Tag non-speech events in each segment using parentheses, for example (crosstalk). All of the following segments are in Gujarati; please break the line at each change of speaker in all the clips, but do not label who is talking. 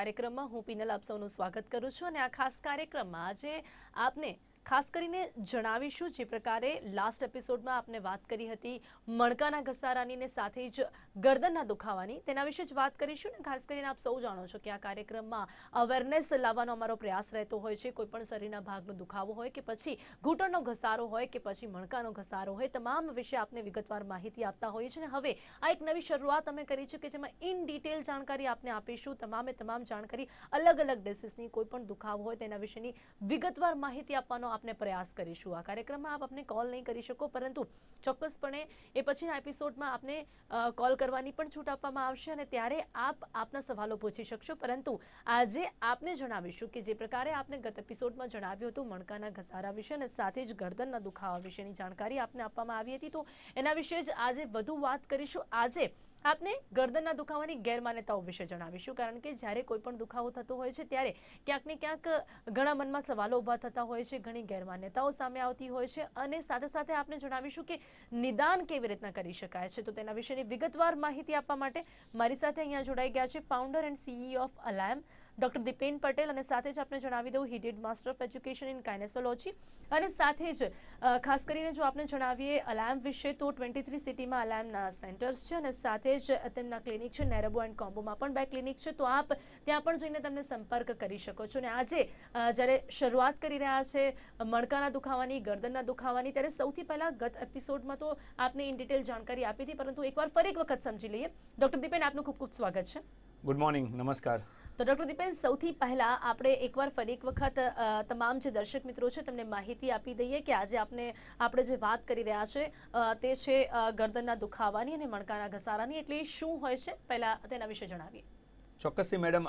કાર્યક્રમમાં હું પિનલ આપ સૌનું સ્વાગત કરું છું અને આ ખાસ કાર્યક્રમમાં આજે આપને ખાસ કરીને જણાવીશું જે પ્રકારે લાસ્ટ એપિસોડમાં આપને વાત કરી હતી મણકાના ઘસારાની ને સાથે જ ગરદનના દુખાવાની તેના વિશે જ વાત કરીશું ને ખાસ કરીને આપ સૌ જાણો છો કે આ કાર્યક્રમમાં અવેરનેસ લાવવાનો અમારો પ્રયાસ રહેતો હોય છે કોઈપણ શરીરના ભાગનો દુખાવો હોય કે પછી ઘૂંટણનો ઘસારો હોય કે પછી મણકાનો ઘસારો હોય તમામ વિશે આપને વિગતવાર માહિતી આપતા હોઈએ છીએ ને હવે આ એક નવી શરૂઆત અમે કરી છે કે જેમાં ઇન ડિટેલ જાણકારી આપને આપીશું તમામે તમામ જાણકારી અલગ અલગ ડિસીસની કોઈ પણ દુખાવો હોય તેના વિશેની વિગતવાર માહિતી આપવાનો આપને પ્રયાસ કરીશું આ કાર્યક્રમમાં આપ આપને કોલ નહીં કરી શકો પરંતુ ચોક્કસપણે એ પછીના એપિસોડમાં આપને કોલ કરવાની પણ છૂટ આપવામાં આવશે અને ત્યારે આપ આપના સવાલો પૂછી શકશો પરંતુ આજે આપને જણાવીશું કે જે પ્રકારે આપને ગત એપિસોડમાં જણાવ્યું હતું મણકાના ઘસારા વિશે અને સાથે જ ગરદનના દુખાવા વિશેની જાણકારી આપને આપવામાં આવી હતી તો એના વિશે જ આજે વધુ વાત કરીશું આજે આપને ગરદનના દુખાવાની ગેરમાન્યતાઓ વિશે જણાવીશું કારણ કે જ્યારે કોઈ પણ દુખાવો થતો હોય છે ત્યારે ક્યાંક ને ક્યાંક ઘણા મનમાં સવાલો ઊભા થતા હોય છે ઘણી ગેરમાન્યતાઓ સામે આવતી હોય છે અને સાથે સાથે આપને જણાવીશું કે નિદાન કેવી રીતના કરી શકાય છે તો તેના વિશેની વિગતવાર માહિતી આપવા માટે મારી સાથે અહીંયા જોડાઈ ગયા છે founder and CEO of Alayam doctor Dipen Patel અને સાથે જ આપણે જણાવી દઉં he did master of education in kinesiology અને સાથે જ ખાસ કરીને જો આપણે જણાવીએ અલાર્મ વિશે તો ટ્વેન્ટી સિટીમાં અલાયમના સેન્ટર્સ છે અને સાથે જ તેમના ક્લિનિક છે નેરબો એન્ડ કોમ્બોમાં પણ બે ક્લિનિક છે તો આપ ત્યાં પણ જઈને તમને સંપર્ક કરી શકો છો અને આજે જ્યારે શરૂઆત કરી રહ્યા છે મણકાના દુખાવાની ગરદનના દુખાવાની ત્યારે સૌથી પહેલાં ગત એપિસોડમાં તો આપને ઇન ડિટેલ જાણકારી આપી હતી પરંતુ એકવાર ફરી એક વખત સમજી લઈએ ડૉક્ટર દીપેન આપનું ખૂબ ખૂબ સ્વાગત છે
ગુડ મોર્નિંગ નમસ્કાર
તો ડૉક્ટર દીપેન સૌથી પહેલા આપણે એકવાર ફરી એક વખત તમામ જે દર્શક મિત્રો છે તેમને માહિતી આપી દઈએ કે આજે આપણે આપણે જે વાત કરી રહ્યા છે તે છે ગરદનના દુખાવાની અને મણકાના ઘસારાની એટલે શું હોય છે પહેલાં તેના વિશે જણાવીએ
ચોક્કસથી મેડમ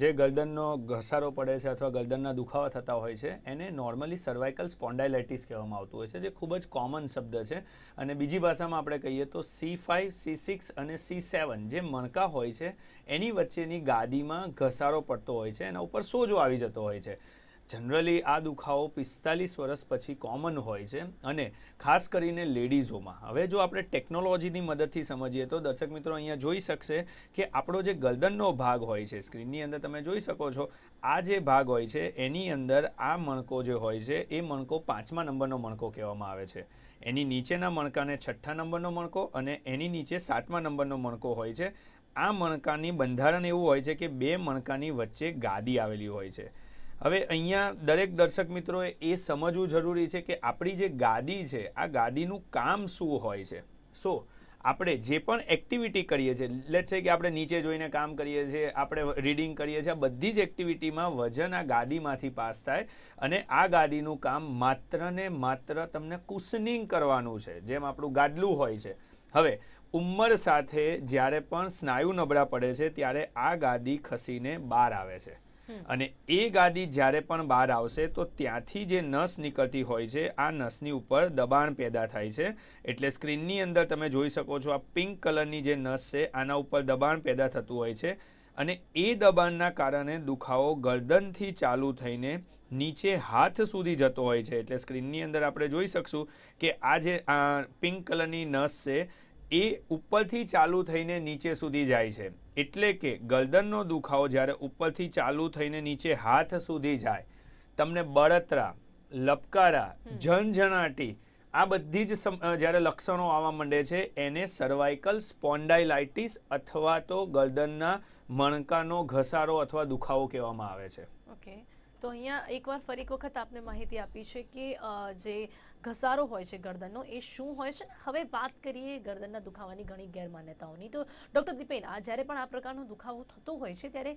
જે ગરદનનો ઘસારો પડે છે અથવા ગરદનના દુખાવા થતા હોય છે એને નોર્મલી સર્વાઇકલ સ્પોન્ડાઇલાઇટિસ કહેવામાં આવતું હોય છે જે ખૂબ જ કોમન શબ્દ છે અને બીજી ભાષામાં આપણે કહીએ તો સી ફાઇવ સી સિક્સ અને સી સેવન જે મણકા હોય છે એની વચ્ચેની ગાદીમાં ઘસારો પડતો હોય છે એના ઉપર સોજો આવી જતો હોય છે જનરલી આ દુખાવો પિસ્તાલીસ વર્ષ પછી કોમન હોય છે અને ખાસ કરીને લેડીઝોમાં હવે જો આપણે ટેકનોલોજીની મદદથી સમજીએ તો દર્શક મિત્રો અહીંયા જોઈ શકશે કે આપણો જે ગલદનનો ભાગ હોય છે સ્ક્રીનની અંદર તમે જોઈ શકો છો આ જે ભાગ હોય છે એની અંદર આ મણકો જે હોય છે એ મણકો પાંચમા નંબરનો મણકો કહેવામાં આવે છે એની નીચેના મણકાને છઠ્ઠા નંબરનો મણકો અને એની નીચે સાતમા નંબરનો મણકો હોય છે આ મણકાની બંધારણ એવું હોય છે કે બે મણકાની વચ્ચે ગાદી આવેલી હોય છે હવે અહીંયા દરેક દર્શક મિત્રોએ એ સમજવું જરૂરી છે કે આપણી જે ગાદી છે આ ગાદીનું કામ શું હોય છે સો આપણે જે પણ એક્ટિવિટી કરીએ છીએ લેટ છે કે આપણે નીચે જોઈને કામ કરીએ છીએ આપણે રીડિંગ કરીએ છીએ આ બધી જ એક્ટિવિટીમાં વજન આ ગાદીમાંથી પાસ થાય અને આ ગાદીનું કામ માત્ર ને માત્ર તમને કુશનિંગ કરવાનું છે જેમ આપણું ગાદલું હોય છે હવે ઉંમર સાથે જ્યારે પણ સ્નાયુ નબળા પડે છે ત્યારે આ ગાદી ખસીને બહાર આવે છે અને એ ગાદી જ્યારે પણ બહાર આવશે તો ત્યાંથી જે નસ નીકળતી હોય છે આ નસની ઉપર દબાણ પેદા થાય છે એટલે સ્ક્રીનની અંદર તમે જોઈ શકો છો આ પિંક કલરની જે નસ છે આના ઉપર દબાણ પેદા થતું હોય છે અને એ દબાણના કારણે દુખાવો ગરદનથી ચાલુ થઈને નીચે હાથ સુધી જતો હોય છે એટલે સ્ક્રીનની અંદર આપણે જોઈ શકશું કે આ જે પિંક કલરની નસ છે એ ઉપરથી ચાલુ થઈને નીચે સુધી જાય છે એટલે કે ગરદનનો દુખાવો જ્યારે ઉપરથી ચાલુ થઈને નીચે હાથ સુધી જાય તમને બળતરા લપકારા ઝણઝણાટી આ બધી જ જ્યારે લક્ષણો આવવા માંડે છે એને સર્વાઇકલ સ્પોન્ડાઇલાઇટિસ અથવા તો ગરદનના મણકાનો ઘસારો અથવા દુખાવો કહેવામાં આવે છે
ઓકે તો અહીંયા એકવાર ફરી એક વખત આપને માહિતી આપી છે કે જે ઘસારો હોય છે ગરદનનો એ શું હોય છે હવે વાત કરીએ ગરદનના દુખાવાની ઘણી ગેરમાન્યતાઓની તો ડૉક્ટર દીપેન આ જ્યારે પણ આ પ્રકારનો દુખાવો થતો હોય છે ત્યારે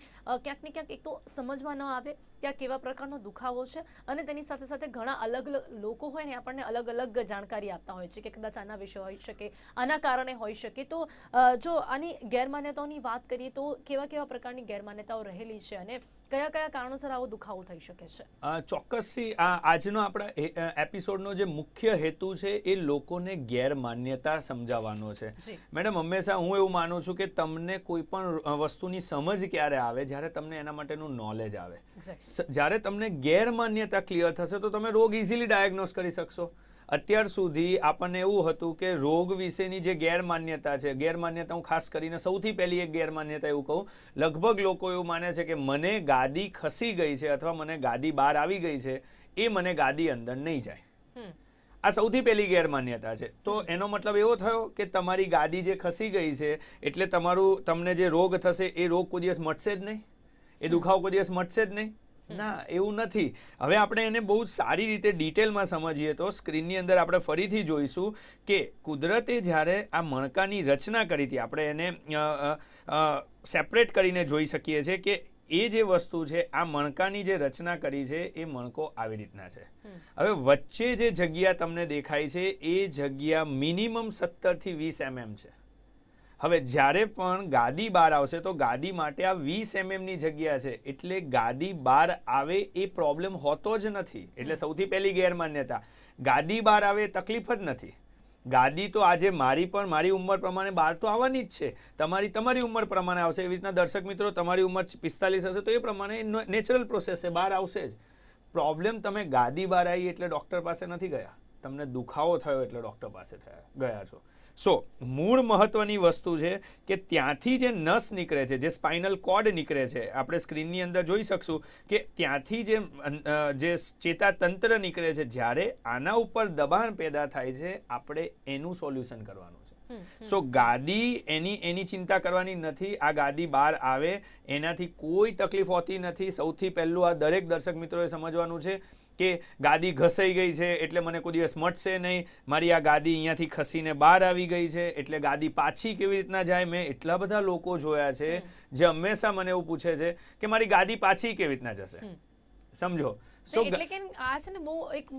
ક્યાંક ને ક્યાંક એક તો સમજમાં ન આવે ત્યાં કેવા પ્રકારનો દુખાવો છે અને તેની સાથે સાથે ઘણા અલગ લોકો હોય ને આપણને અલગ અલગ જાણકારી આપતા હોય છે કે કદાચ આના વિશે હોઈ શકે આના કારણે હોઈ શકે તો જો આની ગેરમાન્યતાઓની વાત કરીએ તો કેવા કેવા પ્રકારની ગેરમાન્યતાઓ રહેલી છે અને કયા કયા કારણોસર આવો દુખાવો થઈ શકે છે
ચોક્કસથી આજનો આપણા એપિસોડનો જે મુખ્ય હેતુ છે એ લોકોને ગેરમાન્યતા સમજાવવાનો છે મેડમ હંમેશા હું એવું માનું છું કે તમને કોઈ પણ વસ્તુની સમજ ક્યારે આવે જ્યારે તમને એના માટેનું નોલેજ આવે જ્યારે તમને ગેરમાન્યતા ક્લિયર થશે તો તમે રોગ ઇઝીલી ડાયગ્નોઝ કરી શકશો અત્યાર સુધી આપણને એવું હતું કે રોગ વિશેની જે ગેરમાન્યતા છે ગેરમાન્યતા હું ખાસ કરીને સૌથી પહેલી એક ગેરમાન્યતા એવું કહું લગભગ લોકો એવું માને છે કે મને ગાદી ખસી ગઈ છે અથવા મને ગાદી બહાર આવી ગઈ છે એ મને ગાદી અંદર નહીં જાય આ સૌથી પહેલી ગેરમાન્યતા છે તો એનો મતલબ એવો થયો કે તમારી ગાડી જે ખસી ગઈ છે એટલે તમારું તમને જે રોગ થશે એ રોગ કોઈ દિવસ મટશે જ નહીં એ દુખાવો કોઈ દિવસ મટશે જ નહીં ના એવું નથી હવે આપણે એને બહુ સારી રીતે ડિટેલમાં સમજીએ તો સ્ક્રીનની અંદર આપણે ફરીથી જોઈશું કે કુદરતે જ્યારે આ મણકાની રચના કરી હતી આપણે એને સેપરેટ કરીને જોઈ શકીએ છીએ કે એ જે વસ્તુ છે આ મણકાની જે રચના કરી છે એ મણકો આવી રીતના છે હવે વચ્ચે જે જગ્યા તમને દેખાય છે એ જગ્યા મિનિમમ સત્તરથી વીસ એમએમ છે હવે જ્યારે પણ ગાદી બાર આવશે તો ગાદી માટે આ વીસ એમએમની જગ્યા છે એટલે ગાદી બાર આવે એ પ્રોબ્લેમ હોતો જ નથી એટલે સૌથી પહેલી ગેરમાન્યતા ગાદી બાર આવે તકલીફ જ નથી ગાદી તો આજે મારી પણ મારી ઉંમર પ્રમાણે બહાર તો આવવાની જ છે તમારી તમારી ઉંમર પ્રમાણે આવશે એવી રીતના દર્શક મિત્રો તમારી ઉંમર પિસ્તાલીસ હશે તો એ પ્રમાણે નેચરલ પ્રોસેસ છે બહાર આવશે જ પ્રોબ્લેમ તમે ગાદી બહાર આવી એટલે ડૉક્ટર પાસે નથી ગયા તમને દુખાવો થયો એટલે ડૉક્ટર પાસે થયા ગયા છો સો મૂળ મહત્વની વસ્તુ છે કે ત્યાંથી જે નસ નીકળે છે જે સ્પાઇનલ કોડ નીકળે છે આપણે સ્ક્રીનની અંદર જોઈ શકશું કે ત્યાંથી જે જે ચેતાતંત્ર નીકળે છે જ્યારે આના ઉપર દબાણ પેદા થાય છે આપણે એનું સોલ્યુશન કરવાનું છે સો ગાદી એની એની ચિંતા કરવાની નથી આ ગાદી બહાર આવે એનાથી કોઈ તકલીફ હોતી નથી સૌથી પહેલું આ દરેક દર્શક મિત્રોએ સમજવાનું છે કે ગાદી ઘસાઈ ગઈ છે એટલે મને કોઈ દિવસ મટશે નહીં મારી આ ગાદી અહીંયાથી ખસીને બહાર આવી ગઈ છે એટલે ગાદી પાછી કેવી રીતના જાય મેં એટલા બધા લોકો જોયા છે જે હંમેશા મને એવું પૂછે છે કે મારી ગાદી પાછી કેવી રીતના જશે સમજો સો એટલે
કે આ છે ને બહુ એક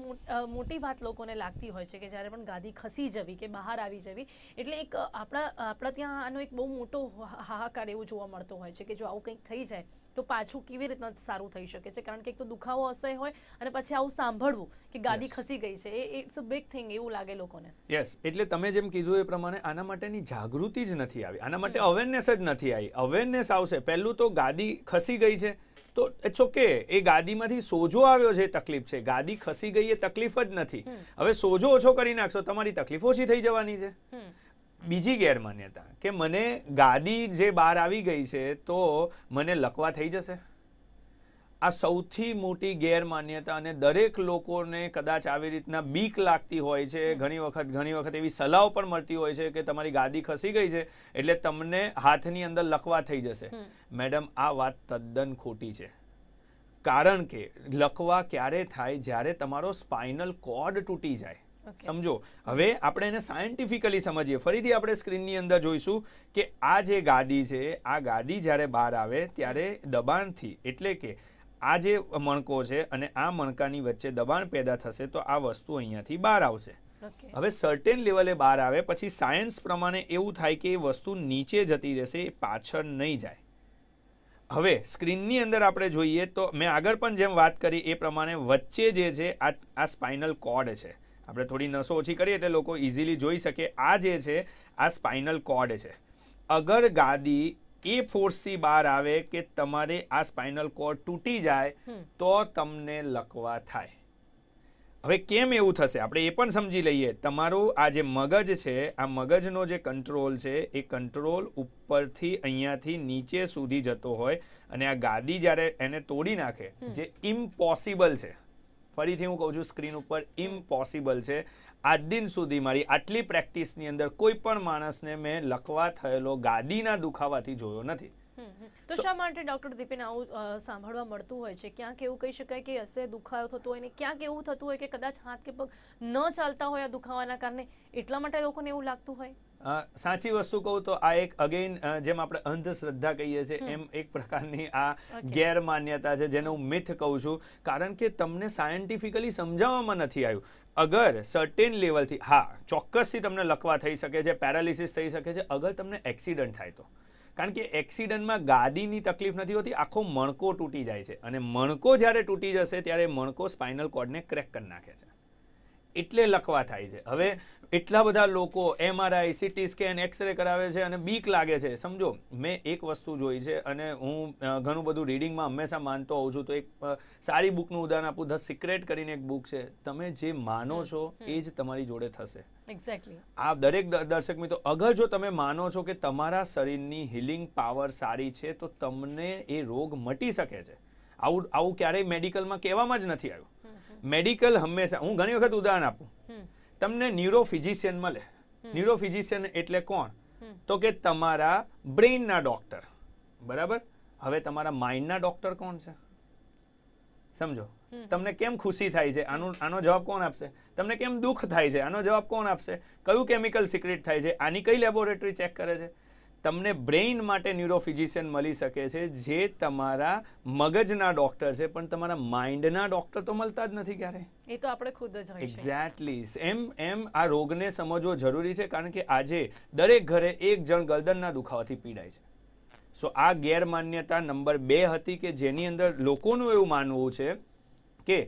મોટી વાત લોકોને લાગતી હોય છે કે જ્યારે પણ ગાદી ખસી જવી કે બહાર આવી જવી એટલે એક આપણા આપણા ત્યાં આનો એક બહુ મોટો હાહાકાર એવો જોવા મળતો હોય છે કે જો આવું કંઈક થઈ જાય તો પાછું કેવી રીતના સારું થઈ શકે છે કારણ કે એક તો દુખાવો અસહ્ય હોય અને પછી આવું સાંભળવું કે ગાડી ખસી ગઈ છે એ ઇટ્સ અ બિગ થિંગ એવું લાગે લોકોને
યસ એટલે તમે જેમ કીધું એ પ્રમાણે આના માટેની જાગૃતિ જ નથી આવી આના માટે અવેરનેસ જ નથી આવી અવેરનેસ આવશે પહેલું તો ગાડી ખસી ગઈ છે તો ઇટ્સ ઓકે એ ગાદીમાંથી સોજો આવ્યો છે તકલીફ છે ગાદી ખસી ગઈ એ તકલીફ જ નથી હવે સોજો ઓછો કરી નાખશો તમારી તકલીફ ઓછી થઈ જવાની છે બીજી ગેરમાન્યતા કે મને ગાદી જે બહાર આવી ગઈ છે તો મને લકવા થઈ જશે આ સૌથી મોટી ગેરમાન્યતા અને દરેક લોકોને કદાચ આવી રીતના બીક લાગતી હોય છે ઘણી વખત ઘણી વખત એવી સલાહ પણ મળતી હોય છે કે તમારી ગાદી ખસી ગઈ છે એટલે તમને હાથની અંદર લકવા થઈ જશે મેડમ આ વાત તદ્દન ખોટી છે કારણ કે લકવા ક્યારે થાય જ્યારે તમારો સ્પાઇનલ કોડ તૂટી જાય સમજો હવે આપણે એને સાયન્ટિફિકલી સમજીએ ફરીથી આપણે સ્ક્રીનની અંદર જોઈશું કે આ જે ગાડી છે આ ગાડી જ્યારે બહાર આવે ત્યારે દબાણથી એટલે કે આ જે મણકો છે અને આ મણકાની વચ્ચે દબાણ પેદા થશે તો આ વસ્તુ અહીંયાથી બહાર આવશે હવે સર્ટેન લેવલે બહાર આવે પછી સાયન્સ પ્રમાણે એવું થાય કે એ વસ્તુ નીચે જતી રહેશે પાછળ નહીં જાય હવે સ્ક્રીનની અંદર આપણે જોઈએ તો મેં આગળ પણ જેમ વાત કરી એ પ્રમાણે વચ્ચે જે છે આ આ સ્પાઇનલ કોડ છે આપણે થોડી નસો ઓછી કરીએ એટલે લોકો ઇઝીલી જોઈ શકે આ જે છે આ સ્પાઇનલ કોર્ડ છે અગર ગાદી એ ફોર્સથી બહાર આવે કે તમારે આ સ્પાઇનલ કોર્ડ તૂટી જાય તો તમને લકવા થાય હવે કેમ એવું થશે આપણે એ પણ સમજી લઈએ તમારું આ જે મગજ છે આ મગજનો જે કંટ્રોલ છે એ કંટ્રોલ ઉપરથી અહીંયાથી નીચે સુધી જતો હોય અને આ ગાદી જ્યારે એને તોડી નાખે જે ઇમ્પોસિબલ છે ફરીથી હું કહું છું સ્ક્રીન ઉપર ઇમ્પોસિબલ છે આજ દિન સુધી મારી આટલી પ્રેક્ટિસની અંદર કોઈ પણ માણસને મેં લખવા થયેલો ગાદીના દુખાવાથી જોયો નથી
તો શા માટે ડોક્ટર દીપિન આવું સાંભળવા મળતું હોય છે ક્યાંક એવું કહી શકાય કે હશે દુખાવો થતો હોય ને ક્યાંક એવું થતું હોય કે કદાચ હાથ કે પગ ન ચાલતા હોય આ દુખાવાના કારણે એટલા માટે લોકોને એવું લાગતું હોય
સાચી વસ્તુ કહું તો આ એક અગેન જેમ આપણે અંધશ્રદ્ધા કહીએ છીએ એમ એક પ્રકારની આ ગેરમાન્યતા છે જેને હું મિથ કહું છું કારણ કે તમને સાયન્ટિફિકલી સમજાવવામાં નથી આવ્યું અગર સર્ટેન લેવલથી હા ચોક્કસથી તમને લખવા થઈ શકે છે પેરાલિસિસ થઈ શકે છે અગર તમને એક્સિડન્ટ થાય તો કારણ કે એક્સિડન્ટમાં ગાદીની તકલીફ નથી હોતી આખો મણકો તૂટી જાય છે અને મણકો જ્યારે તૂટી જશે ત્યારે મણકો સ્પાઇનલ કોર્ડને ક્રેક કરી નાખે છે એટલે લખવા થાય છે હવે એટલા બધા લોકો એમઆરઆઈ સીટી સ્કેન એક્સરે કરાવે છે અને બીક લાગે છે સમજો મેં એક વસ્તુ જોઈ છે અને હું ઘણું બધું રીડિંગમાં હંમેશા માનતો હોઉં છું તો એક સારી બુકનું ઉદાહરણ આપું ધ સિક્રેટ કરીને એક બુક છે તમે જે માનો છો એ જ તમારી જોડે થશે એક્ઝેક્ટલી આ દરેક દર્શક મિત્રો અગર જો તમે માનો છો કે તમારા શરીરની હિલિંગ પાવર સારી છે તો તમને એ રોગ મટી શકે છે આવું આવું ક્યારેય મેડિકલમાં કહેવામાં જ નથી આવ્યું મેડિકલ હંમેશા હું ઘણી વખત ઉદાહરણ આપું તમને ન્યુરો મળે ન્યુરો એટલે કોણ તો કે તમારા બ્રેઇનના ડોક્ટર બરાબર હવે તમારા માઇન્ડના ડોક્ટર કોણ છે સમજો તમને કેમ ખુશી થાય છે આનો આનો જવાબ કોણ આપશે તમને કેમ દુઃખ થાય છે આનો જવાબ કોણ આપશે કયું કેમિકલ સિક્રેટ થાય છે આની કઈ લેબોરેટરી ચેક કરે છે તમને બ્રેઇન માટે ન્યુરોફિઝિશિયન મળી શકે છે જે તમારા મગજના ડૉક્ટર છે પણ તમારા માઇન્ડના ડૉક્ટર તો મળતા જ નથી ક્યારે
એ તો આપણે ખુદ જ
એક્ઝેક્ટલી એમ એમ આ રોગને સમજવો જરૂરી છે કારણ કે આજે દરેક ઘરે એક જણ ગરદનના દુખાવાથી પીડાય છે સો આ ગેરમાન્યતા નંબર બે હતી કે જેની અંદર લોકોનું એવું માનવું છે કે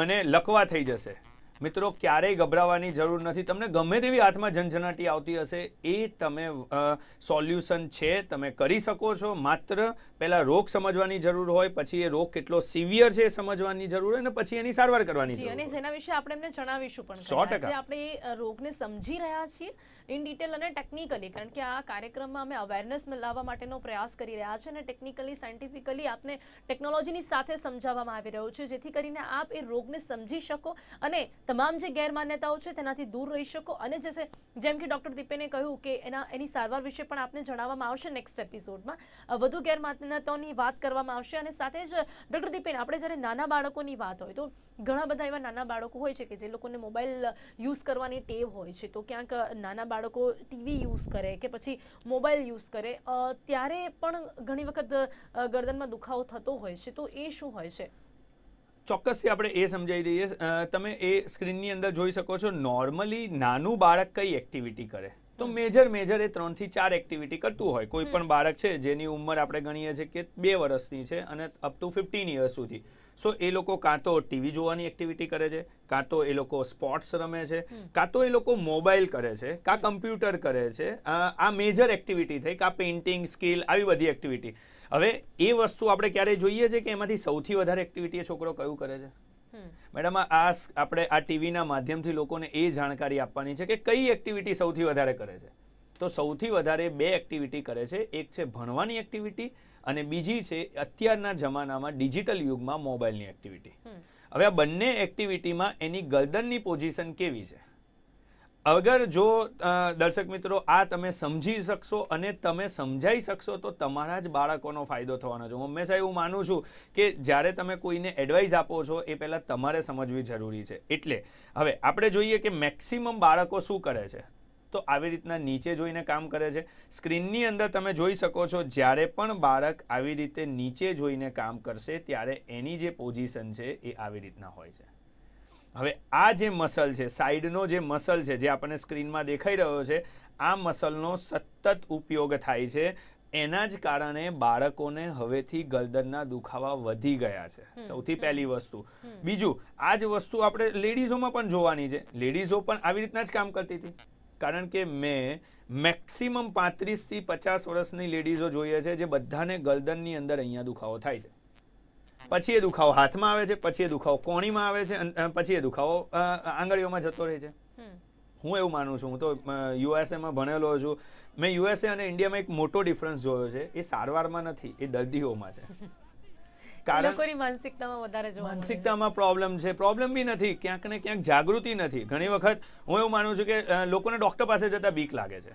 મને લકવા થઈ જશે મિત્રો ક્યારેય ગભરાવાની જરૂર નથી તમને ગમે તેવી હાથમાં ઝંઝનાટી આવતી હશે એ તમે સોલ્યુશન છે તમે કરી શકો છો માત્ર પહેલાં રોગ સમજવાની જરૂર હોય પછી એ રોગ કેટલો સિવિયર છે એ સમજવાની જરૂર હોય અને પછી એની સારવાર કરવાની છે અને
જેના વિશે આપણે એમને જણાવીશું પણ સો ટકા આપણે રોગને સમજી રહ્યા છીએ ઇન ડિટેલ અને ટેકનિકલી કારણ કે આ કાર્યક્રમમાં અમે અવેરનેસ લાવવા માટેનો પ્રયાસ કરી રહ્યા છે અને ટેકનિકલી સાયન્ટિફિકલી આપને ટેકનોલોજીની સાથે સમજાવવામાં આવી રહ્યું છે જેથી કરીને આપ એ રોગને સમજી શકો અને તમામ જે ગેરમાન્યતાઓ છે તેનાથી દૂર રહી શકો અને જેસે જેમ કે ડૉક્ટર દીપેને કહ્યું કે એના એની સારવાર વિશે પણ આપને જણાવવામાં આવશે નેક્સ્ટ એપિસોડમાં વધુ ગેરમાન્યતાઓની વાત કરવામાં આવશે અને સાથે જ ડૉક્ટર દીપેન આપણે જ્યારે નાના બાળકોની વાત હોય તો ઘણા બધા એવા નાના બાળકો હોય છે કે જે લોકોને મોબાઈલ યુઝ કરવાની ટેવ હોય છે તો ક્યાંક નાના બાળકો ટીવી યુઝ કરે કે પછી મોબાઈલ યુઝ કરે ત્યારે પણ ઘણી વખત ગરદનમાં દુખાવો થતો હોય છે તો એ શું હોય છે
ચોક્કસથી આપણે એ સમજાવી દઈએ તમે એ સ્ક્રીનની અંદર જોઈ શકો છો નોર્મલી નાનું બાળક કઈ એક્ટિવિટી કરે તો મેજર મેજર એ ત્રણથી ચાર એક્ટિવિટી કરતું હોય કોઈ પણ બાળક છે જેની ઉંમર આપણે ગણીએ છીએ કે બે વર્ષની છે અને અપ ટુ ફિફ્ટીન ઇયર્સ સુધી સો એ લોકો કાં તો ટીવી જોવાની એક્ટિવિટી કરે છે કાં તો એ લોકો સ્પોર્ટ્સ રમે છે કાં તો એ લોકો મોબાઈલ કરે છે કાં કમ્પ્યુટર કરે છે આ મેજર એક્ટિવિટી થઈ કાં પેઇન્ટિંગ સ્કિલ આવી બધી એક્ટિવિટી હવે એ વસ્તુ આપણે ક્યારે જોઈએ છે કે એમાંથી સૌથી વધારે એક્ટિવિટી એ છોકરો કયું કરે છે મેડમ આ આપણે આ ટીવીના માધ્યમથી લોકોને એ જાણકારી આપવાની છે કે કઈ એક્ટિવિટી સૌથી વધારે કરે છે તો સૌથી વધારે બે એક્ટિવિટી કરે છે એક છે ભણવાની એક્ટિવિટી અને બીજી છે અત્યારના જમાનામાં ડિજિટલ યુગમાં મોબાઈલની એક્ટિવિટી હવે આ બંને એક્ટિવિટીમાં એની ગરદનની પોઝિશન કેવી છે અગર જો દર્શક મિત્રો આ તમે સમજી શકશો અને તમે સમજાઈ શકશો તો તમારા જ બાળકોનો ફાયદો થવાનો છે હું હંમેશા એવું માનું છું કે જ્યારે તમે કોઈને એડવાઇસ આપો છો એ પહેલાં તમારે સમજવી જરૂરી છે એટલે હવે આપણે જોઈએ કે મેક્સિમમ બાળકો શું કરે છે તો આવી રીતના નીચે જોઈને કામ કરે છે સ્ક્રીનની અંદર તમે જોઈ શકો છો જ્યારે પણ બાળક આવી રીતે નીચે જોઈને કામ કરશે ત્યારે એની જે પોઝિશન છે એ આવી રીતના હોય છે હવે આ જે મસલ છે સાઈડનો જે મસલ છે જે આપણને સ્ક્રીનમાં દેખાઈ રહ્યો છે આ મસલનો સતત ઉપયોગ થાય છે એના જ કારણે બાળકોને હવેથી ગરદનના દુખાવા વધી ગયા છે સૌથી પહેલી વસ્તુ બીજું આ જ વસ્તુ આપણે લેડીઝોમાં પણ જોવાની છે લેડીઝો પણ આવી રીતના જ કામ કરતી હતી કારણ કે મેં મેક્સિમમ પાંત્રીસથી પચાસ વર્ષની લેડીઝો જોઈએ છે જે બધાને ગરદનની અંદર અહીંયા દુખાવો થાય છે પછી એ દુખાવો હાથમાં આવે છે પછી એ દુખાવો કોણીમાં આવે છે પછી એ દુખાવો આંગળીઓમાં જતો રહે છે હું એવું માનું છું હું તો યુએસએમાં ભણેલો છું મેં યુએસએ અને ઇન્ડિયામાં એક મોટો ડિફરન્સ જોયો છે એ સારવારમાં નથી એ દર્દીઓમાં છે
(laughs) માનસિકતામાં વધારે જોવા
માનસિકતામાં પ્રોબ્લેમ છે પ્રોબ્લેમ બી નથી ક્યાંક ને ક્યાંક જાગૃતિ નથી ઘણી વખત હું એવું માનું છું કે લોકોને ડોક્ટર પાસે જતા બીક લાગે છે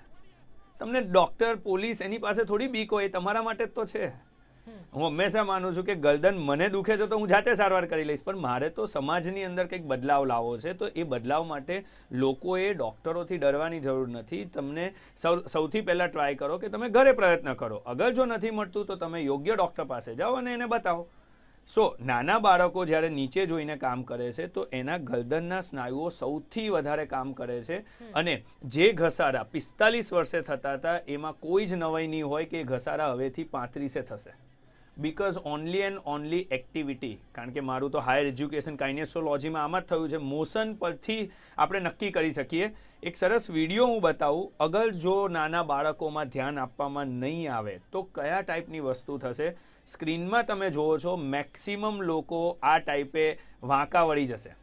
તમને ડોક્ટર પોલીસ એની પાસે થોડી બીક હોય તમારા માટે તો છે હું હંમેશા માનું છું કે ગરદન મને દુખે છે તો હું જાતે સારવાર કરી લઈશ પણ મારે તો સમાજની અંદર કંઈક બદલાવ લાવવો છે તો એ બદલાવ માટે લોકોએ ડૉક્ટરોથી ડરવાની જરૂર નથી તમને સૌ સૌથી પહેલાં ટ્રાય કરો કે તમે ઘરે પ્રયત્ન કરો અગર જો નથી મળતું તો તમે યોગ્ય ડૉક્ટર પાસે જાઓ અને એને બતાવો સો નાના બાળકો જ્યારે નીચે જોઈને કામ કરે છે તો એના ગરદનના સ્નાયુઓ સૌથી વધારે કામ કરે છે અને જે ઘસારા પિસ્તાલીસ વર્ષે થતા હતા એમાં કોઈ જ નવાઈ નહીં હોય કે ઘસારા હવેથી પાંત્રીસે થશે because only and only activity કારણ કે મારું તો હાયર એજ્યુકેશન કાઇનેસોલોજીમાં આમ જ થયું છે મોશન પરથી આપણે નક્કી કરી શકીએ એક સરસ વિડીયો હું બતાવું અગર જો નાના બાળકોમાં ધ્યાન આપવામાં નહીં આવે તો કયા ટાઈપની વસ્તુ થશે સ્ક્રીનમાં તમે જુઓ છો મેક્સિમમ લોકો આ ટાઈપે વાંકા વળી જશે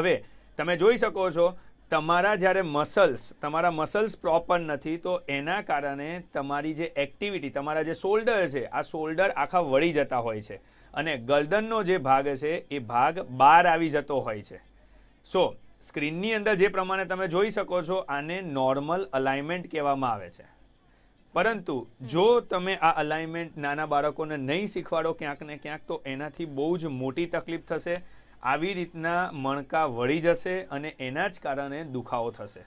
હવે તમે જોઈ શકો છો તમારા જ્યારે મસલ્સ તમારા મસલ્સ પ્રોપર નથી તો એના કારણે તમારી જે એક્ટિવિટી તમારા જે શોલ્ડર છે આ શોલ્ડર આખા વળી જતા હોય છે અને ગરદનનો જે ભાગ છે એ ભાગ બહાર આવી જતો હોય છે સો સ્ક્રીનની અંદર જે પ્રમાણે તમે જોઈ શકો છો આને નોર્મલ અલાઇમેન્ટ કહેવામાં આવે છે પરંતુ જો તમે આ અલાઇનમેન્ટ નાના બાળકોને નહીં શીખવાડો ક્યાંક ને ક્યાંક તો એનાથી બહુ જ મોટી તકલીફ થશે આવી રીતના મણકા વળી જશે અને એના જ કારણે દુખાવો થશે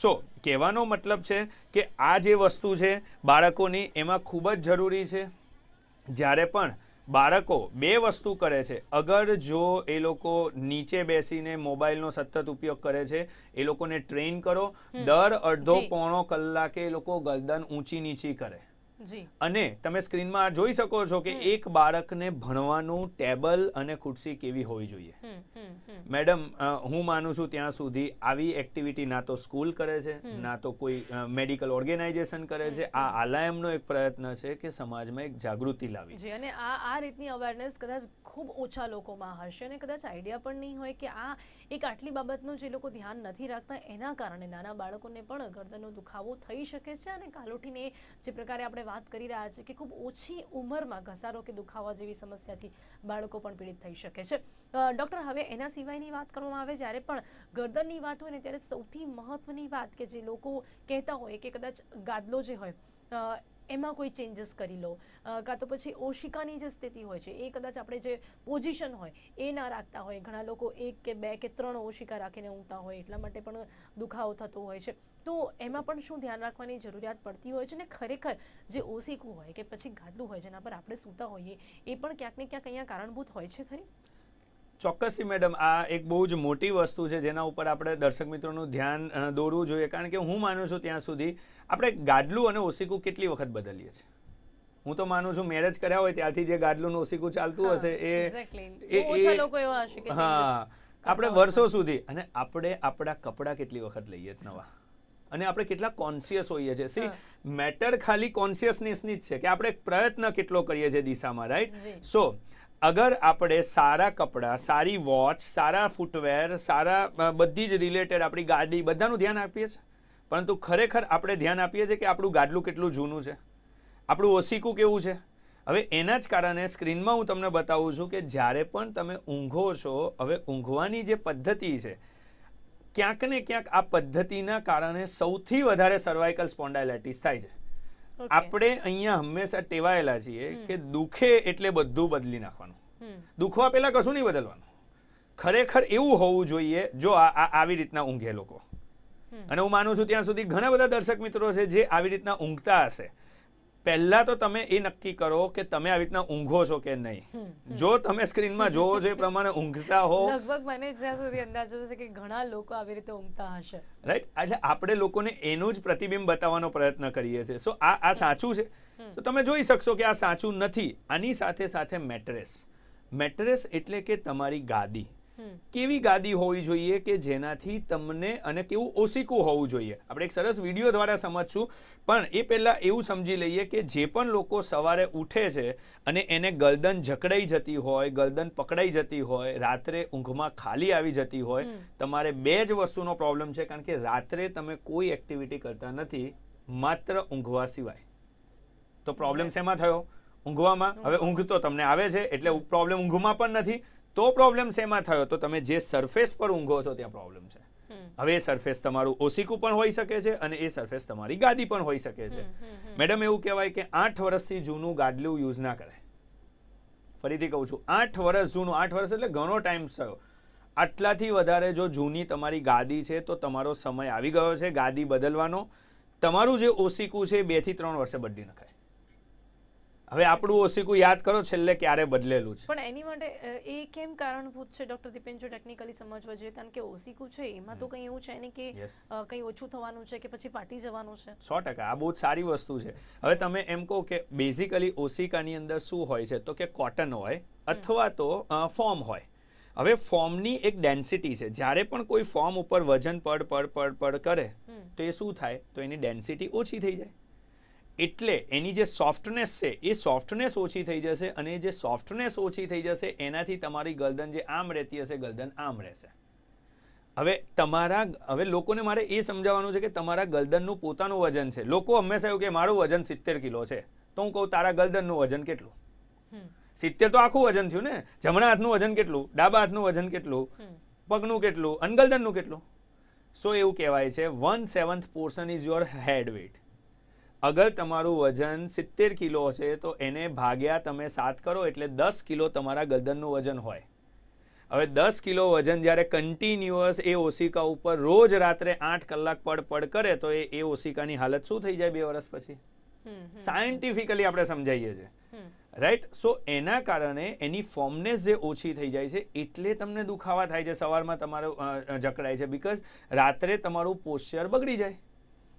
સો કહેવાનો મતલબ છે કે આ જે વસ્તુ છે બાળકોની એમાં ખૂબ જ જરૂરી છે જ્યારે પણ બાળકો બે વસ્તુ કરે છે અગર જો એ લોકો નીચે બેસીને મોબાઈલનો સતત ઉપયોગ કરે છે એ લોકોને ટ્રેન કરો દર અડધો પોણો કલાકે એ લોકો ગરદન ઊંચી નીચી કરે અને તમે સ્ક્રીનમાં જોઈ શકો છો કે એક બાળકને ભણવાનું ટેબલ અને ખુરશી કેવી હોવી જોઈએ મેડમ હું માનું છું ત્યાં સુધી આવી એક્ટિવિટી ના તો સ્કૂલ કરે છે ના તો કોઈ મેડિકલ ઓર્ગેનાઇઝેશન કરે છે આ આલાયમનો એક પ્રયત્ન છે કે સમાજમાં એક જાગૃતિ લાવી
જી અને આ આ રીતની અવેરનેસ કદાચ ખૂબ ઓછા લોકોમાં હશે અને કદાચ આઈડિયા પણ નહીં હોય કે આ એક આટલી બાબતનું જે લોકો ધ્યાન નથી રાખતા એના કારણે નાના બાળકોને પણ ગરદનનો દુખાવો થઈ શકે છે અને કાલોઠીને જે પ્રકારે આપણે વાત કરી રહ્યા છીએ કે ખૂબ ઓછી ઉંમરમાં ઘસારો કે દુખાવા જેવી સમસ્યાથી બાળકો પણ પીડિત થઈ શકે છે ડૉક્ટર હવે એના સિવાયની વાત કરવામાં આવે જ્યારે પણ ગરદનની વાત હોય ને ત્યારે સૌથી મહત્વની વાત કે જે લોકો કહેતા હોય કે કદાચ ગાદલો જે હોય એમાં કોઈ ચેન્જીસ કરી લો કાં તો પછી ઓશિકાની જે સ્થિતિ હોય છે એ કદાચ આપણે જે પોઝિશન હોય એ ના રાખતા હોય ઘણા લોકો એક કે બે કે ત્રણ ઓશિકા રાખીને ઊંઘતા હોય એટલા માટે પણ દુખાવો થતો હોય છે તો એમાં પણ શું ધ્યાન રાખવાની જરૂરિયાત પડતી હોય છે ને ખરેખર જે ઓશિકું હોય કે પછી ગાદલું હોય જેના પર આપણે સૂતા હોઈએ એ પણ ક્યાંક ને ક્યાંક અહીંયા કારણભૂત હોય છે ખરી
ચોક્કસથી મેડમ આ એક બહુ જ મોટી વસ્તુ છે જેના ઉપર આપણે દર્શક મિત્રોનું ધ્યાન દોરવું જોઈએ કારણ કે હું માનું છું ત્યાં સુધી આપણે ગાડલું અને ઓશીકું કેટલી વખત બદલીએ છીએ હું તો માનું છું મેરેજ કર્યા હોય ત્યારથી જે ગાડલું ઓશીકું ચાલતું હશે એ હા આપણે વર્ષો સુધી અને આપણે આપણા કપડાં કેટલી વખત લઈએ નવા અને આપણે કેટલા કોન્સિયસ હોઈએ છીએ સી મેટર ખાલી કોન્શિયસનેસની જ છે કે આપણે પ્રયત્ન કેટલો કરીએ છીએ દિશામાં રાઈટ સો અગર આપણે સારા કપડાં સારી વોચ સારા ફૂટવેર સારા બધી જ રિલેટેડ આપણી ગાડી બધાનું ધ્યાન આપીએ છીએ પરંતુ ખરેખર આપણે ધ્યાન આપીએ છીએ કે આપણું ગાડલું કેટલું જૂનું છે આપણું ઓસીકું કેવું છે હવે એના જ કારણે સ્ક્રીનમાં હું તમને બતાવું છું કે જ્યારે પણ તમે ઊંઘો છો હવે ઊંઘવાની જે પદ્ધતિ છે ક્યાંક ને ક્યાંક આ પદ્ધતિના કારણે સૌથી વધારે સર્વાઇકલ સ્પોન્ડાઇલાઇટિસ થાય છે આપણે અહીંયા હંમેશા ટેવાયેલા છીએ કે દુખે એટલે બધું બદલી નાખવાનું દુખવા પેલા કશું નહીં બદલવાનું ખરેખર એવું હોવું જોઈએ જો આવી રીતના ઊંઘે લોકો અને હું માનું છું ત્યાં સુધી ઘણા બધા દર્શક મિત્રો છે જે આવી રીતના ઊંઘતા હશે પહેલા તો તમે એ નક્કી કરો કે તમે આવી રીતના ઊંઘો છો કે નહીં જો તમે સ્ક્રીનમાં જોવો જે પ્રમાણે ઊંઘતા હો
લગભગ મને જ્યાં સુધી અંદાજો છે કે ઘણા લોકો આવી રીતે ઊંઘતા હશે
રાઈટ એટલે આપણે લોકોને એનું જ પ્રતિબિંબ બતાવવાનો પ્રયત્ન કરીએ છીએ સો આ આ સાચું છે તો તમે જોઈ શકશો કે આ સાચું નથી આની સાથે સાથે મેટ્રેસ મેટ્રેસ એટલે કે તમારી ગાદી કેવી ગાદી હોવી જોઈએ કે જેનાથી તમને અને કેવું ઓશિકું હોવું જોઈએ આપણે એક સરસ વિડીયો દ્વારા સમજશું પણ એ પહેલાં એવું સમજી લઈએ કે જે પણ લોકો સવારે ઉઠે છે અને એને ગલદન જકડાઈ જતી હોય ગલદન પકડાઈ જતી હોય રાત્રે ઊંઘમાં ખાલી આવી જતી હોય તમારે બે જ વસ્તુનો પ્રોબ્લેમ છે કારણ કે રાત્રે તમે કોઈ એક્ટિવિટી કરતા નથી માત્ર ઊંઘવા સિવાય તો પ્રોબ્લેમ શેમાં થયો ઊંઘવામાં હવે ઊંઘ તો તમને આવે છે એટલે પ્રોબ્લેમ ઊંઘમાં પણ નથી તો પ્રોબ્લેમ શેમાં થયો તો તમે જે સરફેસ પર ઊંઘો છો ત્યાં પ્રોબ્લેમ છે હવે સરફેસ તમારું ઓસિકું પણ હોઈ શકે છે અને એ સરફેસ તમારી ગાદી પણ હોઈ શકે છે મેડમ એવું કહેવાય કે આઠ વર્ષથી જૂનું ગાદલું યુઝ ના કરે ફરીથી કહું છું આઠ વર્ષ જૂનું આઠ વર્ષ એટલે ઘણો ટાઈમ થયો આટલાથી વધારે જો જૂની તમારી ગાદી છે તો તમારો સમય આવી ગયો છે ગાદી બદલવાનો તમારું જે ઓસિકું છે બે થી ત્રણ વર્ષે બદલી નખાય હવે આપણું ઓશિકું યાદ કરો છેલ્લે ક્યારે બદલેલું છે
પણ એની માટે એ કેમ કારણભૂત છે ડોક્ટર દીપેન જો ટેકનિકલી સમજવા જોઈએ કારણ કે ઓશિકું છે એમાં તો કંઈ એવું છે નહીં કે કંઈ ઓછું થવાનું છે કે પછી પાટી જવાનું છે
સો ટકા આ બહુ સારી વસ્તુ છે હવે તમે એમ કહો કે બેઝિકલી ઓસિકાની અંદર શું હોય છે તો કે કોટન હોય અથવા તો ફોર્મ હોય હવે ફોર્મની એક ડેન્સિટી છે જ્યારે પણ કોઈ ફોર્મ ઉપર વજન પડ પડ પડ પડ કરે તો એ શું થાય તો એની ડેન્સિટી ઓછી થઈ જાય એટલે એની જે સોફ્ટનેસ છે એ સોફ્ટનેસ ઓછી થઈ જશે અને જે સોફ્ટનેસ ઓછી થઈ જશે એનાથી તમારી ગરદન જે આમ રહેતી હશે ગરદન આમ રહેશે હવે તમારા હવે લોકોને મારે એ સમજાવવાનું છે કે તમારા ગરદનનું પોતાનું વજન છે લોકો હંમેશા એવું કે મારું વજન સિત્તેર કિલો છે તો હું કહું તારા ગરદનનું વજન કેટલું સિત્તેર તો આખું વજન થયું ને જમણા હાથનું વજન કેટલું ડાબા હાથનું વજન કેટલું પગનું કેટલું અનગલદનનું કેટલું સો એવું કહેવાય છે one seventh portion is your head weight અગર તમારું વજન સિત્તેર કિલો છે તો એને ભાગ્યા તમે સાત કરો એટલે દસ કિલો તમારા ગરદનનું વજન હોય હવે દસ કિલો વજન જ્યારે કન્ટિન્યુઅસ એ ઓશિકા ઉપર રોજ રાત્રે આઠ કલાક પડ પડ કરે તો એ એ ઓશિકાની હાલત શું થઈ જાય બે વર્ષ પછી સાયન્ટિફિકલી આપણે સમજાઈએ છીએ રાઈટ સો એના કારણે એની ફોર્મનેસ જે ઓછી થઈ જાય છે એટલે તમને દુખાવા થાય છે સવારમાં તમારું જકડાય છે બીકોઝ રાત્રે તમારું પોશ્ચર બગડી જાય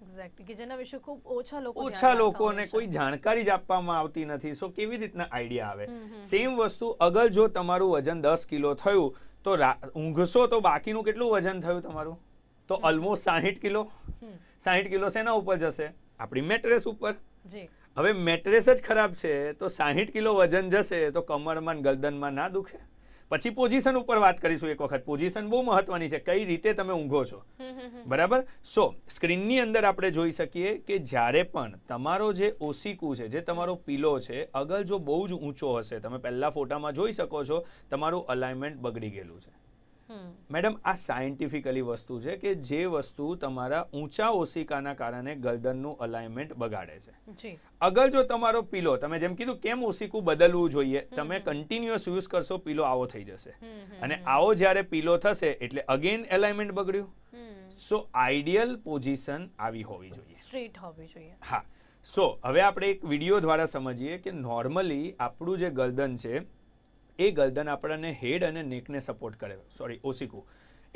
એક્ઝેક્ટલી કે જેના વિશે ખૂબ ઓછા લોકો ઓછા
લોકોને કોઈ જાણકારી જ આપવામાં આવતી નથી સો કેવી રીતના આઈડિયા આવે સેમ વસ્તુ અગર જો તમારું વજન 10 કિલો થયું તો ઊંઘશો તો બાકીનું કેટલું વજન થયું તમારું તો ઓલમોસ્ટ 60 કિલો 60 કિલો સેના ઉપર જશે આપણી મેટ્રેસ ઉપર જી હવે મેટ્રેસ જ ખરાબ છે તો 60 કિલો વજન જશે તો કમરમાં ગરદનમાં ના દુખે પછી પોઝિશન ઉપર વાત કરીશું એક વખત પોઝિશન બહુ મહત્વની છે કઈ રીતે તમે ઊંઘો છો બરાબર સો સ્ક્રીનની અંદર આપણે જોઈ શકીએ કે જ્યારે પણ તમારો જે ઓસિકુ છે જે તમારો પીલો છે અગર જો બહુ જ ઊંચો હશે તમે પહેલા ફોટામાં જોઈ શકો છો તમારું અલાઇનમેન્ટ બગડી ગયેલું છે મેડમ આ સાયન્ટિફિકલી વસ્તુ છે કે જે વસ્તુ તમારા ઊંચા ઓશિકાના કારણે ગરદનનું અલાઇનમેન્ટ બગાડે છે અગર જો તમારો પીલો તમે જેમ કીધું કેમ ઓશિકું બદલવું જોઈએ તમે કન્ટિન્યુઅસ યુઝ કરશો પીલો આવો થઈ જશે અને આવો જ્યારે પીલો થશે એટલે અગેન એલાઇનમેન્ટ બગડ્યું સો આઈડિયલ પોઝિશન આવી હોવી જોઈએ
સ્ટ્રેટ હોવી જોઈએ
હા સો હવે આપણે એક વિડીયો દ્વારા સમજીએ કે નોર્મલી આપણું જે ગરદન છે એ ગરદન આપણને હેડ અને નેકને સપોર્ટ કરે સોરી ઓસિકું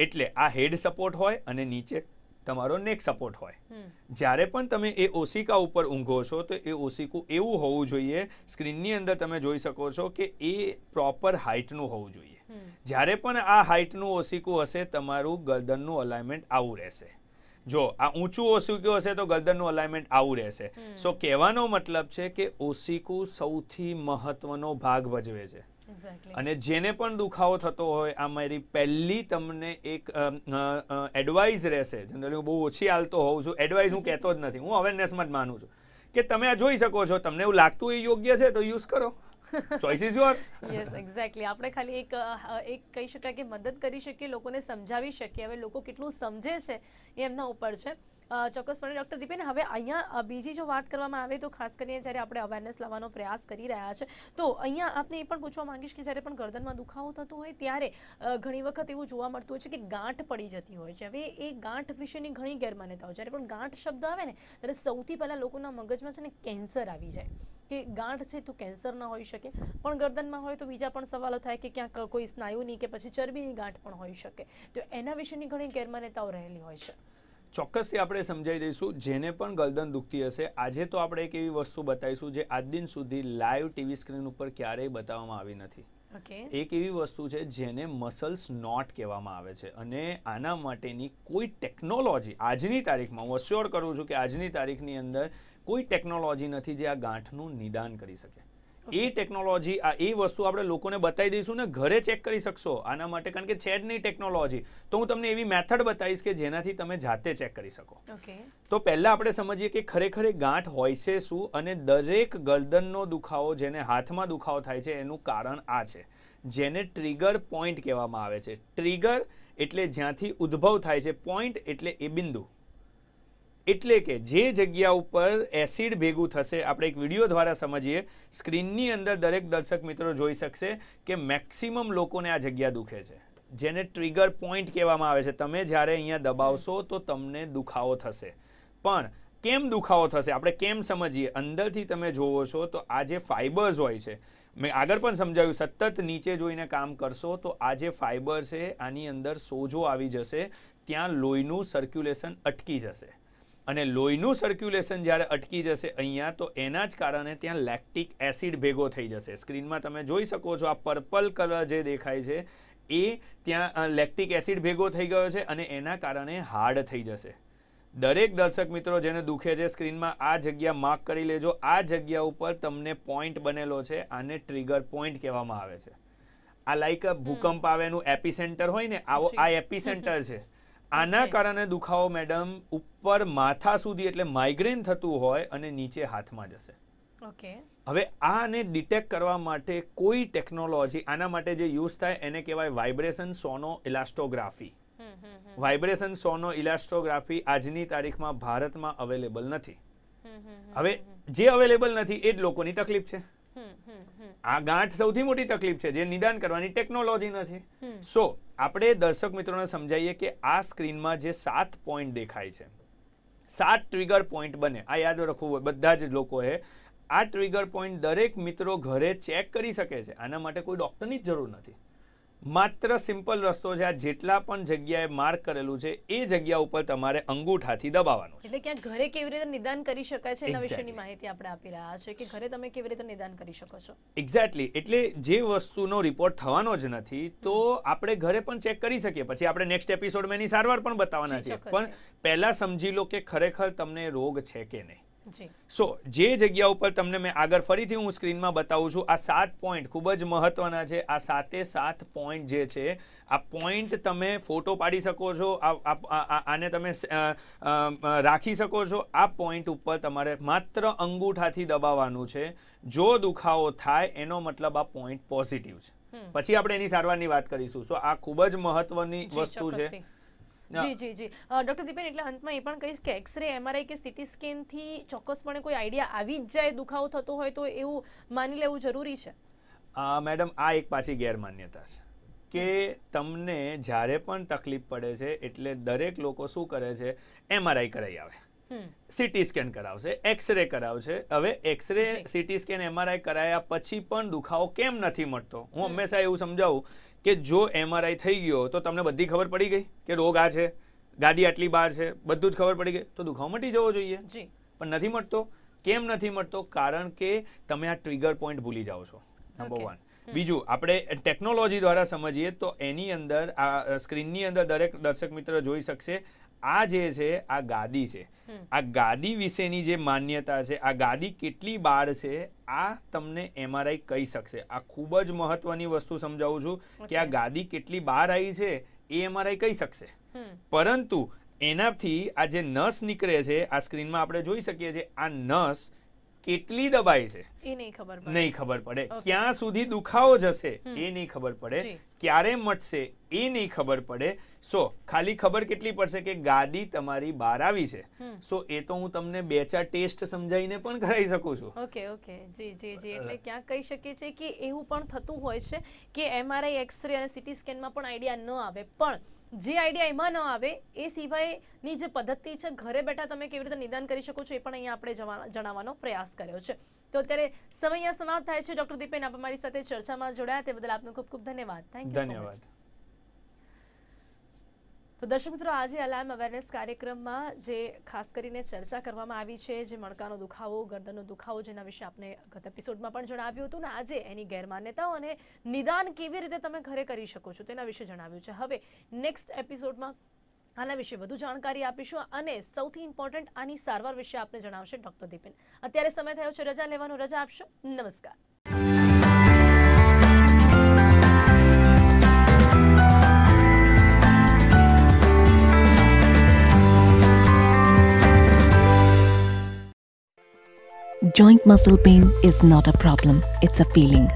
એટલે આ હેડ સપોર્ટ હોય અને નીચે તમારો નેક સપોર્ટ હોય જ્યારે પણ તમે એ ઓસિકા ઉપર ઊંઘો છો તો એ ઓસિકું એવું હોવું જોઈએ સ્ક્રીનની અંદર તમે જોઈ શકો છો કે એ પ્રોપર હાઇટનું હોવું જોઈએ જ્યારે પણ આ હાઇટનું ઓસિકું હશે તમારું ગરદનનું અલાઇમેન્ટ આવું રહેશે જો આ ઊંચું ઓસિકું હશે તો ગરદનનું અલાઇનમેન્ટ આવું રહેશે સો કહેવાનો મતલબ છે કે ઓસિકું સૌથી મહત્વનો ભાગ ભજવે છે અને જેને પણ દુખાવો થતો હોય આ મારી પહેલી તમને એક એડવાઇસ રહેશે જનરલી હું બહુ ઓછી હાલતો હોઉં છું એડવાઇસ હું કહેતો જ નથી હું અવેરનેસમાં જ માનું છું કે તમે આ જોઈ શકો છો તમને એવું લાગતું એ યોગ્ય છે તો યુઝ કરો
choice is yours yes exactly આપણે ખાલી એક એક કહી શકાય કે મદદ કરી શકીએ લોકોને સમજાવી શકીએ હવે લોકો કેટલું સમજે છે એ એમના ઉપર છે ચોક્કસપણે ડૉક્ટર દીપેન હવે અહીંયા બીજી જો વાત કરવામાં આવે તો ખાસ કરીને જ્યારે આપણે અવેરનેસ લાવવાનો પ્રયાસ કરી રહ્યા છે તો અહીંયા આપને એ પણ પૂછવા માંગીશ કે જ્યારે પણ ગરદનમાં દુખાવો થતો હોય ત્યારે ઘણી વખત એવું જોવા મળતું હોય છે કે ગાંઠ પડી જતી હોય છે હવે એ ગાંઠ વિશેની ઘણી ગેરમાન્યતાઓ જ્યારે પણ ગાંઠ શબ્દ આવે ને ત્યારે સૌથી પહેલાં લોકોના મગજમાં છે ને કેન્સર આવી જાય કે ગાંઠ છે તો કેન્સર ન હોઈ શકે પણ ગરદનમાં હોય તો બીજા પણ સવાલો થાય કે ક્યાંક કોઈ સ્નાયુની કે પછી ચરબીની ગાંઠ પણ હોઈ શકે તો એના વિશેની ઘણી ગેરમાન્યતાઓ રહેલી હોય છે
ચોક્કસથી આપણે સમજાવી દઈશું જેને પણ ગલદન દુખતી હશે આજે તો આપણે એક એવી વસ્તુ બતાવીશું જે આજ દિન સુધી લાઈવ ટીવી સ્ક્રીન ઉપર ક્યારેય બતાવવામાં આવી
નથી
એક એવી વસ્તુ છે જેને મસલ્સ નોટ કહેવામાં આવે છે અને આના માટેની કોઈ ટેકનોલોજી આજની તારીખમાં હું અશ્યોર કરું છું કે આજની તારીખની અંદર કોઈ ટેકનોલોજી નથી જે આ ગાંઠનું નિદાન કરી શકે એ ટેકનોલોજી આ એ વસ્તુ આપણે લોકોને બતાવી દઈશું ને ઘરે ચેક કરી શકશો આના માટે કારણ કે છે જ નહીં ટેકનોલોજી તો હું તમને એવી મેથડ બતાવીશ કે જેનાથી તમે જાતે ચેક કરી શકો તો પહેલા આપણે સમજીએ કે ખરેખર ગાંઠ હોય છે શું અને દરેક ગરદનનો દુખાવો જેને હાથમાં દુખાવો થાય છે એનું કારણ આ છે જેને ટ્રિગર પોઈન્ટ કહેવામાં આવે છે ટ્રિગર એટલે જ્યાંથી ઉદ્ભવ થાય છે પોઈન્ટ એટલે એ બિંદુ એટલે કે જે જગ્યા ઉપર એસિડ ભેગું થશે આપણે એક વિડીયો દ્વારા સમજીએ સ્ક્રીનની અંદર દરેક દર્શક મિત્રો જોઈ શકશે કે મેક્સિમમ લોકોને આ જગ્યા દુખે છે જેને ટ્રિગર પોઈન્ટ કહેવામાં આવે છે તમે જ્યારે અહીંયા દબાવશો તો તમને દુખાવો થશે પણ કેમ દુખાવો થશે આપણે કેમ સમજીએ અંદરથી તમે જોવો છો તો આ જે ફાઇબર્સ હોય છે મેં આગળ પણ સમજાવ્યું સતત નીચે જોઈને કામ કરશો તો આ જે ફાઇબર છે આની અંદર સોજો આવી જશે ત્યાં લોહીનું સર્ક્યુલેશન અટકી જશે અને લોહીનું સર્ક્યુલેશન જ્યારે અટકી જશે અહીંયા તો એના જ કારણે ત્યાં લેક્ટિક એસિડ ભેગો થઈ જશે સ્ક્રીનમાં તમે જોઈ શકો છો આ પર્પલ કલર જે દેખાય છે એ ત્યાં લેક્ટિક એસિડ ભેગો થઈ ગયો છે અને એના કારણે હાર્ડ થઈ જશે દરેક દર્શક મિત્રો જેને દુખે છે સ્ક્રીનમાં આ જગ્યા માર્ક કરી લેજો આ જગ્યા ઉપર તમને પોઈન્ટ બનેલો છે આને ટ્રિગર પોઈન્ટ કહેવામાં આવે છે આ લાઈક ભૂકંપ આવે એનું એપી હોય ને આવો આ એપી છે આના કારણે દુખાવો મેડમ ઉપર માથા સુધી એટલે માઇગ્રેન થતું હોય અને નીચે હાથમાં જશે ઓકે હવે આને ડિટેક્ટ કરવા માટે કોઈ ટેકનોલોજી આના માટે જે યુઝ થાય એને કહેવાય વાઇબ્રેશન સોનો ઇલાસ્ટોગ્રાફી વાઇબ્રેશન સોનો ઇલાસ્ટોગ્રાફી આજની તારીખમાં ભારતમાં અવેલેબલ નથી હવે જે અવેલેબલ નથી એ જ લોકોની તકલીફ છે આ ગાંઠ સૌથી મોટી તકલીફ છે જે નિદાન કરવાની ટેકનોલોજી નથી સો આપણે દર્શક મિત્રોને સમજાવીએ કે આ સ્ક્રીનમાં જે સાત પોઈન્ટ દેખાય છે સાત ટ્રિગર પોઈન્ટ બને આ યાદ રાખવું હોય બધા જ લોકોએ આ ટ્રિગર પોઈન્ટ દરેક મિત્રો ઘરે ચેક કરી શકે છે આના માટે કોઈ ડૉક્ટરની જ જરૂર નથી માત્ર સિમ્પલ રસ્તો છે આ જેટલા પણ જગ્યાએ માર્ક કરેલું છે એ જગ્યા ઉપર તમારે અંગૂઠાથી દબાવવાનું એટલે
ક્યાં ઘરે કેવી રીતે નિદાન કરી શકાય છે એના વિશેની માહિતી આપણે આપી રહ્યા છે કે ઘરે તમે કેવી રીતે નિદાન કરી શકો છો
એક્ઝેક્ટલી એટલે જે વસ્તુનો રિપોર્ટ થવાનો જ નથી તો આપણે ઘરે પણ ચેક કરી શકીએ પછી આપણે નેક્સ્ટ એપિસોડમાં એની સારવાર પણ બતાવવાના છે પણ પહેલા સમજી લો કે ખરેખર તમને રોગ છે કે નહીં સો જે જગ્યા ઉપર તમને મેં આગળ ફરીથી હું સ્ક્રીનમાં બતાવું છું આ સાત પોઈન્ટ ખૂબ જ મહત્વના છે આ સાતે સાત પોઈન્ટ જે છે આ પોઈન્ટ તમે ફોટો પાડી શકો છો આને તમે રાખી શકો છો આ પોઈન્ટ ઉપર તમારે માત્ર અંગૂઠાથી દબાવવાનું છે જો દુખાવો થાય એનો મતલબ આ પોઈન્ટ પોઝિટિવ છે પછી આપણે એની સારવારની વાત કરીશું તો આ ખૂબ જ મહત્વની વસ્તુ છે જી
જી જી ડોક્ટર દીપેન એટલે અંતમાં એ પણ કહીશ કે એક્સરે એમઆરઆઈ કે સિટી સ્કેનથી ચોક્કસપણે કોઈ આઈડિયા આવી જ જાય દુખાવો થતો હોય તો એવું માની લેવું જરૂરી છે
મેડમ આ એક પાછી ગેરમાન્યતા છે કે તમને જ્યારે પણ તકલીફ પડે છે એટલે દરેક લોકો શું કરે છે એમઆરઆઈ કરાવી આવે સીટી સ્કેન કરાવશે એક્સરે કરાવશે હવે એક્સરે સીટી સ્કેન એમઆરઆઈ કરાયા પછી પણ દુખાવો કેમ નથી મળતો હું હંમેશા એવું સમજાવું કે જો એમઆરઆઈ થઈ ગયો તો તમને બધી ખબર પડી ગઈ કે રોગ આ છે ગાદી આટલી બહાર છે બધું જ ખબર પડી ગઈ તો દુખાવો મટી જવો જોઈએ પણ નથી મળતો કેમ નથી મળતો કારણ કે તમે આ ટ્રિગર પોઈન્ટ ભૂલી જાઓ છો નંબર વન બીજું આપણે ટેકનોલોજી દ્વારા સમજીએ તો એની અંદર આ સ્ક્રીનની અંદર દરેક દર્શક મિત્ર જોઈ શકશે આ જે છે આ ગાદી છે આ ગાદી વિશેની જે માન્યતા છે આ ગાદી કેટલી બાળ છે આ તમને એમઆરઆઈ કહી શકશે આ ખૂબ જ મહત્વની વસ્તુ સમજાવું છું કે આ ગાદી કેટલી બાર આવી છે એ એમઆરઆઈ કહી શકશે પરંતુ એનાથી આ જે નસ નીકળે છે આ સ્ક્રીનમાં આપણે જોઈ શકીએ છીએ આ નસ કેટલી દબાઈ છે
એ નહીં ખબર નહીં
ખબર પડે ક્યાં સુધી દુખાવો જશે એ નહીં ખબર પડે ક્યારે મટશે એ નહીં ખબર પડે સો ખાલી ખબર કેટલી પડશે કે ગાડી તમારી બહાર આવી છે સો એ તો હું તમને બે ચાર ટેસ્ટ સમજાવીને પણ કરાવી શકું છું
ઓકે ઓકે જી જી જી એટલે ક્યાં કહી શકે છે કે એવું પણ થતું હોય છે કે એમઆરઆઈ એક્સરે અને સીટી સ્કેનમાં પણ આઈડિયા ન આવે પણ જે આઈડિયા એમાં ન આવે એ સિવાયની જે પદ્ધતિ છે ઘરે બેઠા તમે કેવી રીતે નિદાન કરી શકો છો એ પણ અહીંયા આપણે જણાવવાનો પ્રયાસ કર્યો છે તો અત્યારે સમય સમાપ્ત થાય છે ડોક્ટર દીપેન આપ અમારી સાથે ચર્ચામાં જોડાયા તે બદલ આપનો ખૂબ ખૂબ ધન્યવાદ થેન્ક યુ ધન્યવાદ તો દર્શક મિત્રો આજે અલાર્મ અવેરનેસ કાર્યક્રમમાં જે ખાસ કરીને ચર્ચા કરવામાં આવી છે જે મણકાનો દુખાવો ગરદનનો દુખાવો જેના વિશે આપણે ગત એપિસોડમાં પણ જણાવ્યું હતું ને આજે એની ગેરમાન્યતાઓ અને નિદાન કેવી રીતે તમે ઘરે કરી શકો છો તેના વિશે જણાવ્યું છે હવે નેક્સ્ટ એપિસોડમાં આના વિશે વધુ જાણકારી આપીશું અને સૌથી ઇમ્પોર્ટન્ટ આની સારવાર વિશે આપણે જણાવશે ડૉક્ટર દીપેન અત્યારે સમય થયો છે રજા લેવાનો રજા આપશો નમસ્કાર
joint muscle pain is not a problem, it's a feeling.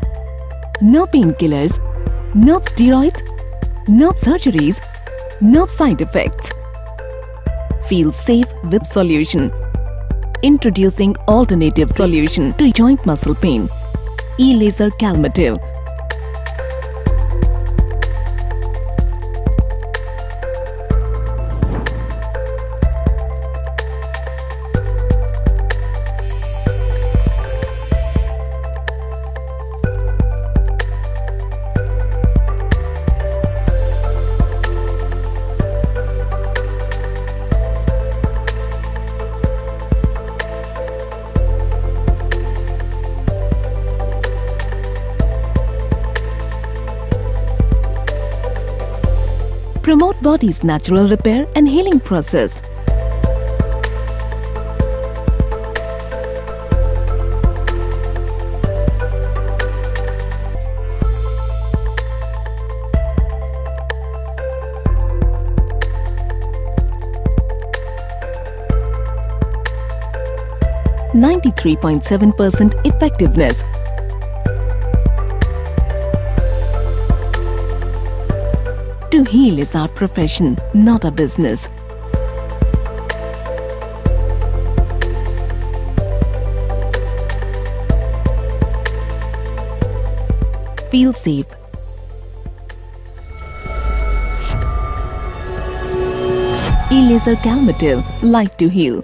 No painkillers, no steroids, no surgeries, no side effects. Feel safe with solution. Introducing alternative solution to joint muscle pain. E-laser calmative. body's natural repair and healing process. Ninety-three point seven percent effectiveness heal is our profession, not a business. Feel safe. E-laser Calmative, light to heal.